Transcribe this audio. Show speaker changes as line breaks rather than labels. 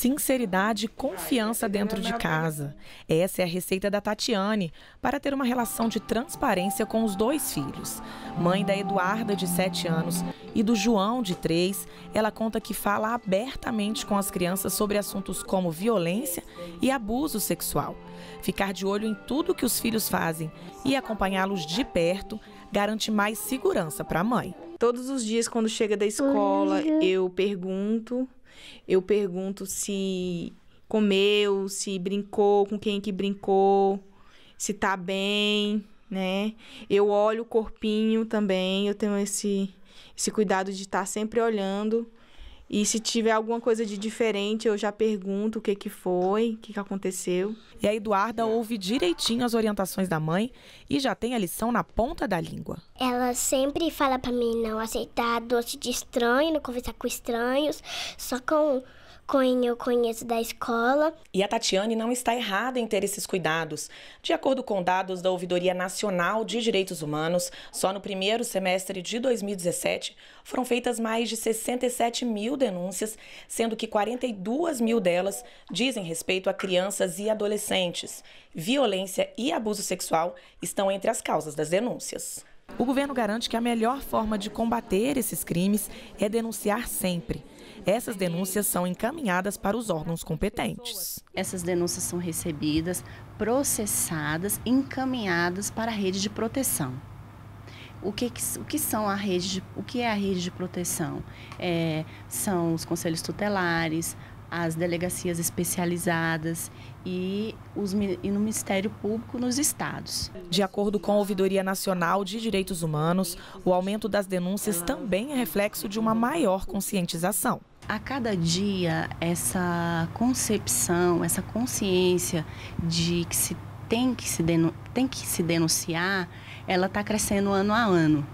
Sinceridade e confiança dentro de casa. Essa é a receita da Tatiane para ter uma relação de transparência com os dois filhos. Mãe da Eduarda, de 7 anos, e do João, de 3, ela conta que fala abertamente com as crianças sobre assuntos como violência e abuso sexual. Ficar de olho em tudo que os filhos fazem e acompanhá-los de perto garante mais segurança para
a mãe. Todos os dias, quando chega da escola, eu pergunto. Eu pergunto se comeu, se brincou, com quem que brincou, se tá bem, né? Eu olho o corpinho também, eu tenho esse, esse cuidado de estar tá sempre olhando e se tiver alguma coisa de diferente, eu já pergunto o que, que foi, o que, que aconteceu. E a Eduarda ouve direitinho
as orientações da mãe e já tem a lição na ponta da língua.
Ela sempre fala para mim não aceitar doce de estranho, não conversar com estranhos, só com quem eu conheço da escola.
E a Tatiane não está errada em ter esses cuidados. De acordo com dados da Ouvidoria Nacional de Direitos Humanos, só no primeiro semestre de 2017 foram feitas mais de 67 mil denúncias, sendo que 42 mil delas dizem respeito a crianças e adolescentes. Violência e abuso sexual estão entre as causas das denúncias. O governo garante que a melhor forma de combater esses crimes é denunciar sempre. Essas denúncias são
encaminhadas para os órgãos competentes. Essas denúncias são recebidas, processadas, encaminhadas para a rede de proteção. O que, o que são a rede de, o que é a rede de proteção? É, são os conselhos tutelares, as delegacias especializadas e, os, e no Ministério
Público nos estados. De acordo com a Ouvidoria Nacional de Direitos Humanos, o aumento das denúncias também é reflexo de uma
maior conscientização. A cada dia, essa concepção, essa consciência de que se tem que se, tem que se denunciar, ela está crescendo ano a ano.